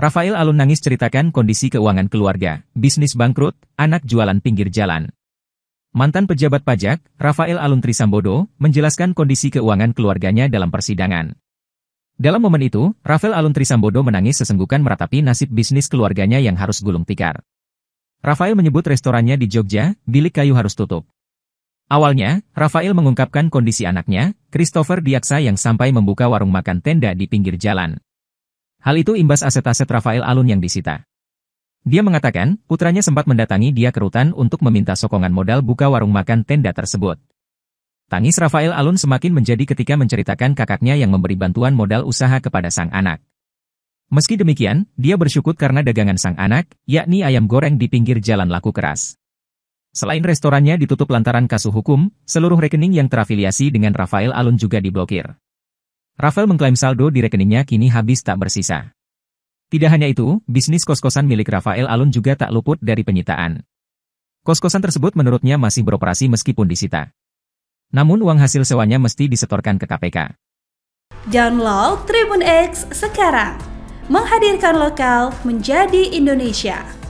Rafael Alun nangis ceritakan kondisi keuangan keluarga, bisnis bangkrut, anak jualan pinggir jalan. Mantan pejabat pajak, Rafael Alun Trisambodo, menjelaskan kondisi keuangan keluarganya dalam persidangan. Dalam momen itu, Rafael Alun Trisambodo menangis sesenggukan meratapi nasib bisnis keluarganya yang harus gulung tikar. Rafael menyebut restorannya di Jogja, bilik kayu harus tutup. Awalnya, Rafael mengungkapkan kondisi anaknya, Christopher Diaksa yang sampai membuka warung makan tenda di pinggir jalan. Hal itu imbas aset-aset Rafael Alun yang disita. Dia mengatakan, putranya sempat mendatangi dia ke rutan untuk meminta sokongan modal buka warung makan tenda tersebut. Tangis Rafael Alun semakin menjadi ketika menceritakan kakaknya yang memberi bantuan modal usaha kepada sang anak. Meski demikian, dia bersyukur karena dagangan sang anak, yakni ayam goreng di pinggir jalan laku keras. Selain restorannya ditutup lantaran kasus hukum, seluruh rekening yang terafiliasi dengan Rafael Alun juga diblokir. Rafael mengklaim saldo di rekeningnya kini habis tak bersisa. Tidak hanya itu, bisnis kos-kosan milik Rafael Alun juga tak luput dari penyitaan. Kos-kosan tersebut menurutnya masih beroperasi meskipun disita. Namun uang hasil sewanya mesti disetorkan ke KPK. Download Tribun X sekarang. Menghadirkan lokal menjadi Indonesia.